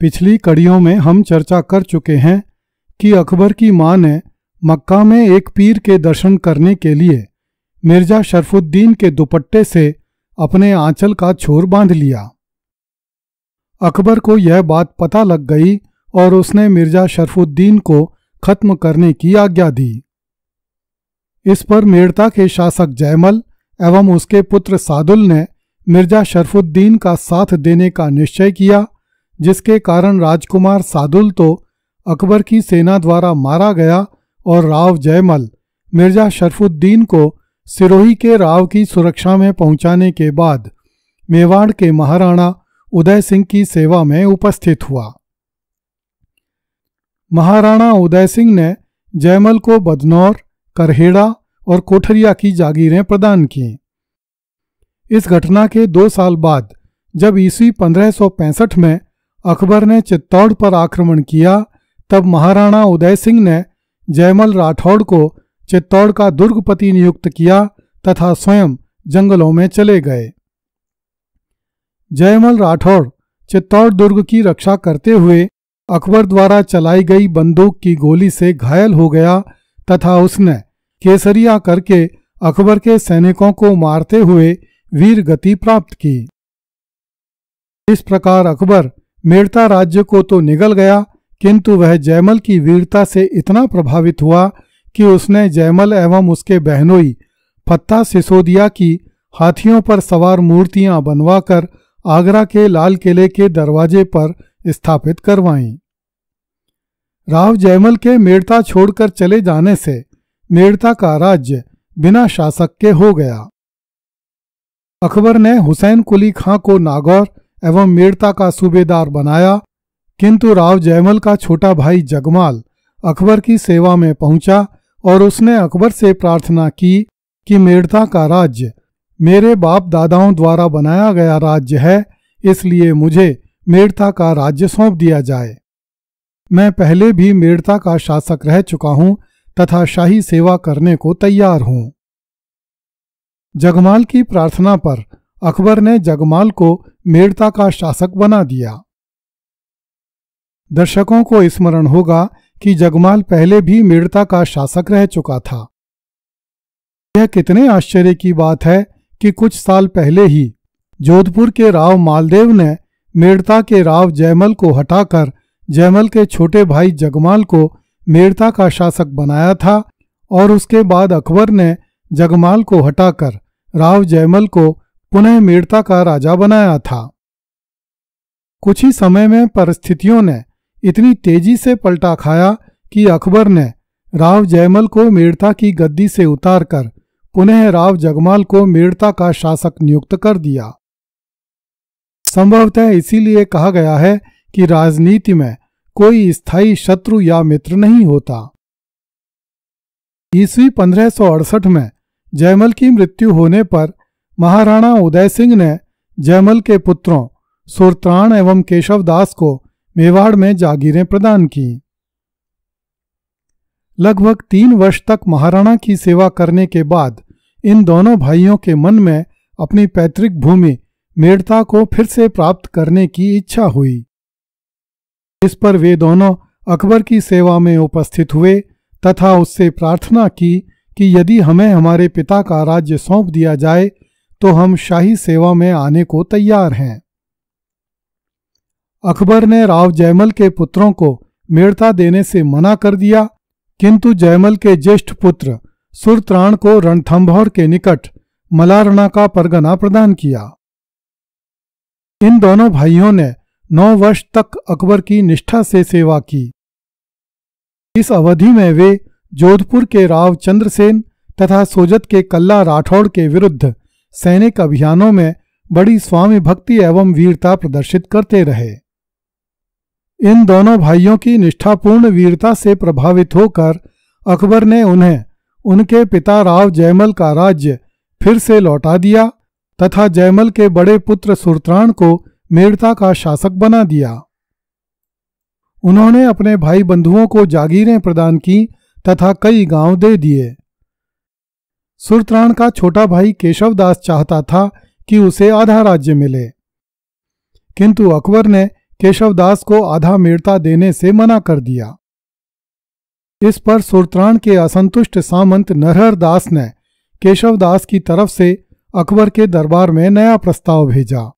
पिछली कड़ियों में हम चर्चा कर चुके हैं कि अकबर की मां ने मक्का में एक पीर के दर्शन करने के लिए मिर्जा शरफुद्दीन के दुपट्टे से अपने आंचल का छोर बांध लिया अकबर को यह बात पता लग गई और उसने मिर्जा शरफुद्दीन को खत्म करने की आज्ञा दी इस पर मेड़ता के शासक जयमल एवं उसके पुत्र सादुल ने मिर्जा शरफुद्दीन का साथ देने का निश्चय किया जिसके कारण राजकुमार सादुल तो अकबर की सेना द्वारा मारा गया और राव जयमल मिर्जा शरफुद्दीन को सिरोही के राव की सुरक्षा में पहुंचाने के बाद मेवाड़ के महाराणा उदय सिंह की सेवा में उपस्थित हुआ महाराणा उदय सिंह ने जयमल को बदनौर करहेड़ा और कोठरिया की जागीरें प्रदान की इस घटना के दो साल बाद जब ईस्वी पंद्रह में अकबर ने चित्तौड़ पर आक्रमण किया तब महाराणा उदय सिंह ने जयमल राठौड़ को चित्तौड़ का दुर्गपति नियुक्त किया तथा स्वयं जंगलों में चले गए जयमल राठौड़ चित्तौड़ दुर्ग की रक्षा करते हुए अकबर द्वारा चलाई गई बंदूक की गोली से घायल हो गया तथा उसने केसरिया करके अकबर के सैनिकों को मारते हुए वीर गति प्राप्त की इस प्रकार अकबर मेड़ता राज्य को तो निगल गया किंतु वह जयमल की वीरता से इतना प्रभावित हुआ कि उसने जयमल एवं उसके बहनोई फत्ता सिसोदिया की हाथियों पर सवार मूर्तियां बनवाकर आगरा के लाल किले के दरवाजे पर स्थापित करवाई राव जयमल के मेड़ता छोड़कर चले जाने से मेड़ता का राज्य बिना शासक के हो गया अकबर ने हुसैन कुली खां को नागौर एवं मेड़ता का सूबेदार बनाया किंतु राव जयमल का छोटा भाई जगमाल अकबर की सेवा में पहुंचा और उसने अकबर से प्रार्थना की कि मेड़ता का राज्य मेरे बाप दादाओं द्वारा बनाया गया राज्य है इसलिए मुझे मेड़ता का राज्य सौंप दिया जाए मैं पहले भी मेड़ता का शासक रह चुका हूं तथा शाही सेवा करने को तैयार हूं जगमाल की प्रार्थना पर अकबर ने जगमाल को मेड़ता का शासक बना दिया दर्शकों को स्मरण होगा कि जगमाल पहले भी मेड़ता का शासक रह चुका था यह कितने आश्चर्य की बात है कि कुछ साल पहले ही जोधपुर के राव मालदेव ने मेड़ता के राव जयमल को हटाकर जयमल के छोटे भाई जगमाल को मेड़ता का शासक बनाया था और उसके बाद अकबर ने जगमाल को हटाकर राव जयमल को पुनः मेड़ता का राजा बनाया था कुछ ही समय में परिस्थितियों ने इतनी तेजी से पलटा खाया कि अकबर ने राव जयमल को मेड़ता की गद्दी से उतारकर पुनः राव जगमाल को मेड़ता का शासक नियुक्त कर दिया संभवतः इसीलिए कहा गया है कि राजनीति में कोई स्थायी शत्रु या मित्र नहीं होता ईस्वी पंद्रह में जयमल की मृत्यु होने पर महाराणा उदय सिंह ने जयमल के पुत्रों सुरत्राण एवं केशव दास को मेवाड़ में जागीरें प्रदान की लगभग तीन वर्ष तक महाराणा की सेवा करने के बाद इन दोनों भाइयों के मन में अपनी पैतृक भूमि मेड़ता को फिर से प्राप्त करने की इच्छा हुई इस पर वे दोनों अकबर की सेवा में उपस्थित हुए तथा उससे प्रार्थना की कि यदि हमें हमारे पिता का राज्य सौंप दिया जाए तो हम शाही सेवा में आने को तैयार हैं अकबर ने राव जयमल के पुत्रों को मेड़ता देने से मना कर दिया किंतु जयमल के ज्येष्ठ पुत्र सुरत्राण को रणथम्भौर के निकट मलारणा का परगना प्रदान किया इन दोनों भाइयों ने नौ वर्ष तक अकबर की निष्ठा से सेवा की इस अवधि में वे जोधपुर के राव चंद्रसेन तथा सोजत के कल्ला राठौड़ के विरुद्ध सैनिक अभियानों में बड़ी स्वामी भक्ति एवं वीरता प्रदर्शित करते रहे इन दोनों भाइयों की निष्ठापूर्ण वीरता से प्रभावित होकर अकबर ने उन्हें उनके पिता राव जयमल का राज्य फिर से लौटा दिया तथा जयमल के बड़े पुत्र सुरत्राण को मेड़ता का शासक बना दिया उन्होंने अपने भाई बंधुओं को जागीरें प्रदान की तथा कई गांव दे दिए सुरत्राण का छोटा भाई केशवदास चाहता था कि उसे आधा राज्य मिले किंतु अकबर ने केशवदास को आधा मेड़ता देने से मना कर दिया इस पर सुरत्राण के असंतुष्ट सामंत नरहर दास ने केशवदास की तरफ से अकबर के दरबार में नया प्रस्ताव भेजा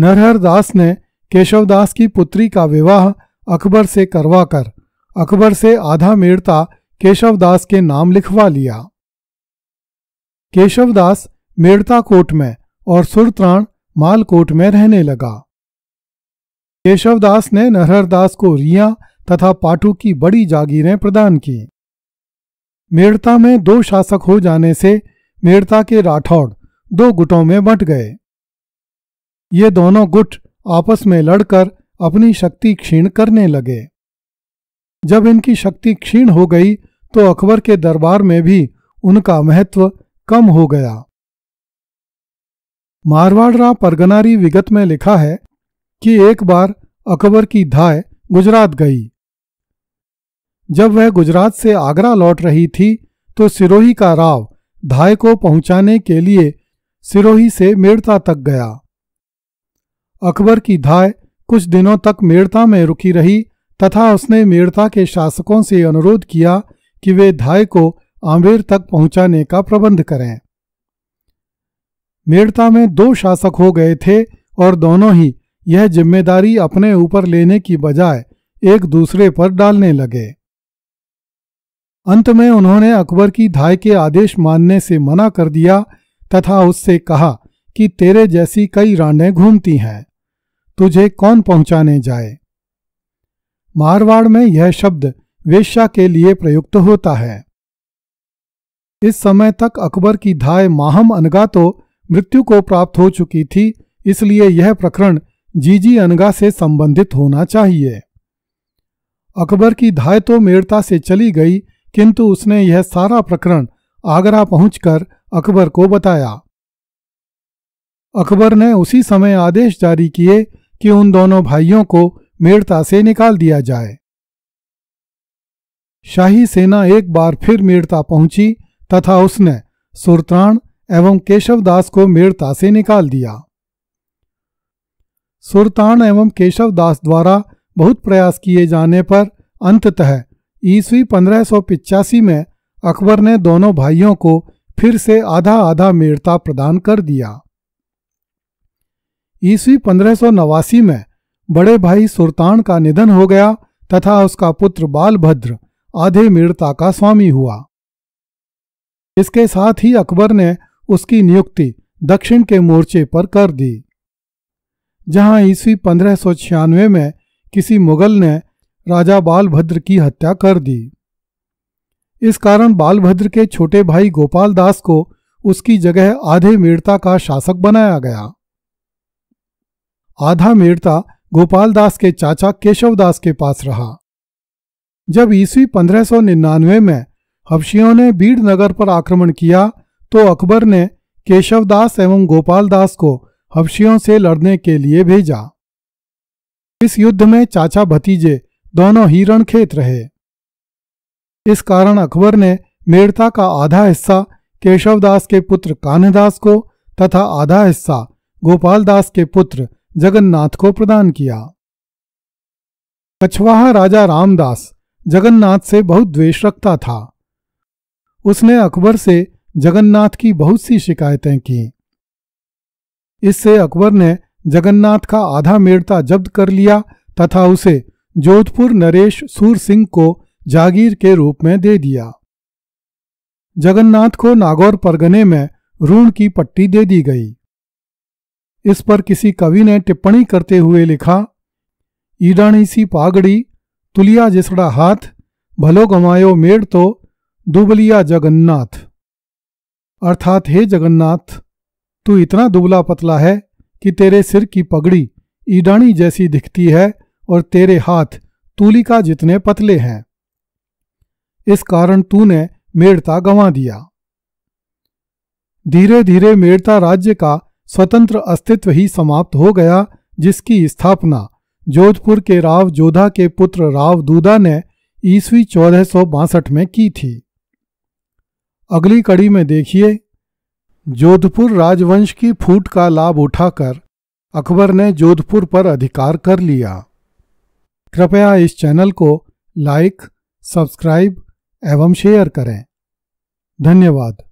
नरहर दास ने केशवदास की पुत्री का विवाह अकबर से करवाकर अकबर से आधा मेड़ता केशवदास के नाम लिखवा लिया केशवदास मेड़ता कोट में और सुरत्राण मालकोट में रहने लगा केशवदास ने नरहरदास को रिया तथा पाठू की बड़ी जागीरें प्रदान की मेड़ता में दो शासक हो जाने से मेड़ता के राठौड़ दो गुटों में बंट गए ये दोनों गुट आपस में लड़कर अपनी शक्ति क्षीण करने लगे जब इनकी शक्ति क्षीण हो गई तो अकबर के दरबार में भी उनका महत्व कम हो गया राव परगनारी विगत में लिखा है कि एक बार अकबर की धाय गुजरात गई जब वह गुजरात से आगरा लौट रही थी तो सिरोही का राव धाय को पहुंचाने के लिए सिरोही से मेड़ता तक गया अकबर की धाय कुछ दिनों तक मेड़ता में रुकी रही तथा उसने मेड़ता के शासकों से अनुरोध किया कि वे धाय को आमेर तक पहुंचाने का प्रबंध करें मेड़ता में दो शासक हो गए थे और दोनों ही यह जिम्मेदारी अपने ऊपर लेने की बजाय एक दूसरे पर डालने लगे अंत में उन्होंने अकबर की धाय के आदेश मानने से मना कर दिया तथा उससे कहा कि तेरे जैसी कई रांडें घूमती हैं तुझे कौन पहुंचाने जाए मारवाड़ में यह शब्द वेश्या के लिए प्रयुक्त होता है इस समय तक अकबर की धाय माहम अनगा तो मृत्यु को प्राप्त हो चुकी थी इसलिए यह प्रकरण जीजी अनगा से संबंधित होना चाहिए अकबर की धाय तो मेड़ता से चली गई किंतु उसने यह सारा प्रकरण आगरा पहुंचकर अकबर को बताया अकबर ने उसी समय आदेश जारी किए कि उन दोनों भाइयों को मेड़ता से निकाल दिया जाए शाही सेना एक बार फिर मेड़ता पहुंची तथा उसने सुरत्राण एवं केशवदास को मेड़ता से निकाल दिया सुरतान एवं केशवदास द्वारा बहुत प्रयास किए जाने पर अंततः ईस्वी पंद्रह में अकबर ने दोनों भाइयों को फिर से आधा आधा मेड़ता प्रदान कर दिया ईस्वी पंद्रह में बड़े भाई सुरतान का निधन हो गया तथा उसका पुत्र बालभद्र आधे मीरता का स्वामी हुआ इसके साथ ही अकबर ने उसकी नियुक्ति दक्षिण के मोर्चे पर कर दी जहां ईस्वी पंद्रह सौ छियानवे में किसी मुगल ने राजा बालभद्र की हत्या कर दी इस कारण बालभद्र के छोटे भाई गोपाल दास को उसकी जगह आधे मेड़ता का शासक बनाया गया आधा मेड़ता गोपाल दास के चाचा केशव दास के पास रहा जब ईस्वी 1599 में हफ्शियों ने बीड नगर पर आक्रमण किया तो अकबर ने केशवदास एवं गोपालदास को हफ्शियों से लड़ने के लिए भेजा इस युद्ध में चाचा भतीजे दोनों ही रणखेत रहे इस कारण अकबर ने मेड़ता का आधा हिस्सा केशवदास के पुत्र कान्हदास को तथा आधा हिस्सा गोपालदास के पुत्र जगन्नाथ को प्रदान किया कछवाहा राजा रामदास जगन्नाथ से बहुत द्वेष रखता था उसने अकबर से जगन्नाथ की बहुत सी शिकायतें की इससे अकबर ने जगन्नाथ का आधा मेड़ता जब्त कर लिया तथा उसे जोधपुर नरेश सूर सिंह को जागीर के रूप में दे दिया जगन्नाथ को नागौर परगने में ऋण की पट्टी दे दी गई इस पर किसी कवि ने टिप्पणी करते हुए लिखा ईडाणी सी पागड़ी तुलिया जिसड़ा हाथ भलो गमायो मेड़ तो दुबलिया जगन्नाथ अर्थात हे जगन्नाथ तू इतना दुबला पतला है कि तेरे सिर की पगड़ी ईडानी जैसी दिखती है और तेरे हाथ तुलिका जितने पतले हैं इस कारण तूने मेड़ता गंवा दिया धीरे धीरे मेड़ता राज्य का स्वतंत्र अस्तित्व ही समाप्त हो गया जिसकी स्थापना जोधपुर के राव जोधा के पुत्र राव दूधा ने ईस्वी चौदह में की थी अगली कड़ी में देखिए जोधपुर राजवंश की फूट का लाभ उठाकर अकबर ने जोधपुर पर अधिकार कर लिया कृपया इस चैनल को लाइक सब्सक्राइब एवं शेयर करें धन्यवाद